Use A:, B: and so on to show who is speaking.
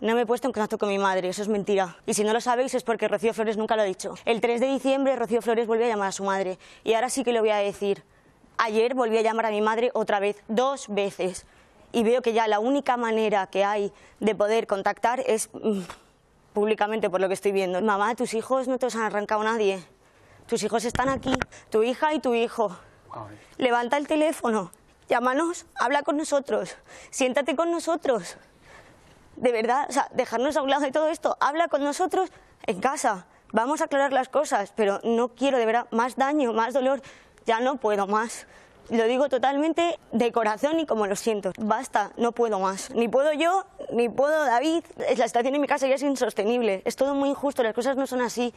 A: no me he puesto en contacto con mi madre, eso es mentira. Y si no lo sabéis es porque Rocío Flores nunca lo ha dicho. El 3 de diciembre Rocío Flores volvió a llamar a su madre y ahora sí que lo voy a decir. Ayer volví a llamar a mi madre otra vez, dos veces. Y veo que ya la única manera que hay de poder contactar es mm, públicamente por lo que estoy viendo. Mamá, tus hijos no te los han arrancado nadie. Tus hijos están aquí, tu hija y tu hijo. Levanta el teléfono, llámanos, habla con nosotros, siéntate con nosotros de verdad, o sea, dejarnos a un lado de todo esto, habla con nosotros en casa, vamos a aclarar las cosas, pero no quiero de verdad más daño, más dolor, ya no puedo más. Lo digo totalmente de corazón y como lo siento. Basta, no puedo más. Ni puedo yo, ni puedo David. La situación en mi casa ya es insostenible. Es todo muy injusto, las cosas no son así.